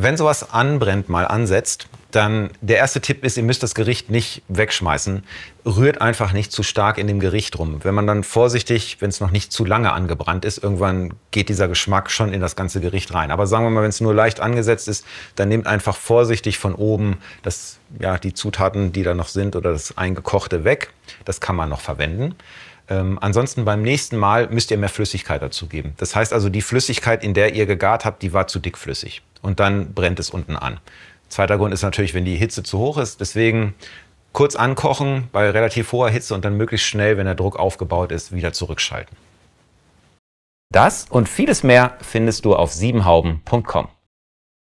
Wenn sowas anbrennt, mal ansetzt, dann der erste Tipp ist, ihr müsst das Gericht nicht wegschmeißen. Rührt einfach nicht zu stark in dem Gericht rum. Wenn man dann vorsichtig, wenn es noch nicht zu lange angebrannt ist, irgendwann geht dieser Geschmack schon in das ganze Gericht rein. Aber sagen wir mal, wenn es nur leicht angesetzt ist, dann nehmt einfach vorsichtig von oben das, ja, die Zutaten, die da noch sind oder das Eingekochte weg. Das kann man noch verwenden. Ähm, ansonsten beim nächsten Mal müsst ihr mehr Flüssigkeit dazu geben. Das heißt also, die Flüssigkeit, in der ihr gegart habt, die war zu dickflüssig und dann brennt es unten an. Zweiter Grund ist natürlich, wenn die Hitze zu hoch ist. Deswegen kurz ankochen bei relativ hoher Hitze und dann möglichst schnell, wenn der Druck aufgebaut ist, wieder zurückschalten. Das und vieles mehr findest du auf siebenhauben.com.